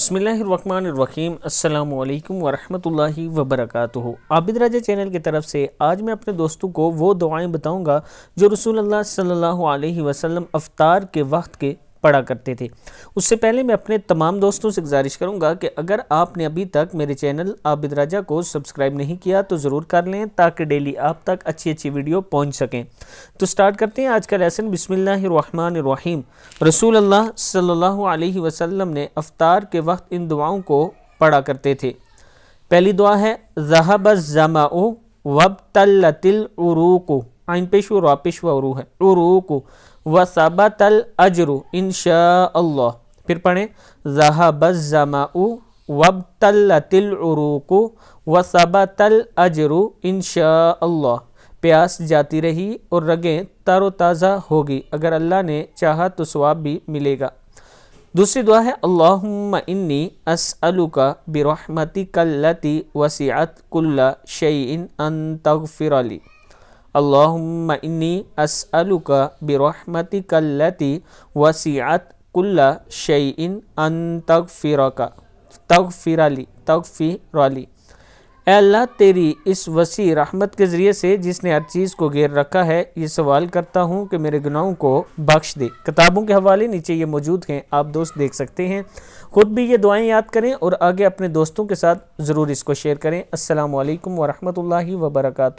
बसमीम अल्लाम वरहमतुल्लाहि वबरकातुहु आबिद राजा चैनल की तरफ से आज मैं अपने दोस्तों को वो दुआएं बताऊंगा जो रसूल अल्लाह सल्लल्लाहु अलैहि वसल्लम अफ्तार के वक्त के पढ़ा करते थे उससे पहले मैं अपने तमाम दोस्तों से गुजारिश करूँगा कि अगर आपने अभी तक मेरे चैनल आबिद राजा को सब्सक्राइब नहीं किया तो ज़रूर कर लें ताकि डेली आप तक अच्छी अच्छी वीडियो पहुँच सकें तो स्टार्ट करते हैं आज का लेसन बिसमीम रसूल अल्लाह सल्ह वसम ने अवतार के वक्त इन दुआओं को पढ़ा करते थे पहली दुआ है जहाबा जमा वब तल आइन पेश और पेश वरू है रू को व सबतल अजरू इन अल्लाह फिर पढ़ें जहाबज़माऊ वब तल तिल तलतिलरूकू व सबत अल अजरु इन अल्लाह प्यास जाती रही और रगें तरोताज़ा होगी अगर अल्लाह ने चाहा तो स्वाब भी मिलेगा दूसरी दुआ है अल्लाहुम्मा इन्नी असअलुका बिरहमतिकल्लती वसीअत कुल्ला शैइन अन तगफिरली अल्लाहुम्मा इन्नी असअलुका बिरहमतिकल्लती वसीअत कुल्ला शैइन अन तगफिरका तगफिराली तगफिराली अल्लाह तेरी इस वसी रहमत के ज़रिए से जिसने हर चीज़ को घेर रखा है ये सवाल करता हूँ कि मेरे गुनाहों को बख्श दे किताबों के हवाले नीचे ये मौजूद हैं आप दोस्त देख सकते हैं ख़ुद भी ये दुआएं याद करें और आगे अपने दोस्तों के साथ ज़रूर इसको शेयर करें असलकम वरहमल वर्का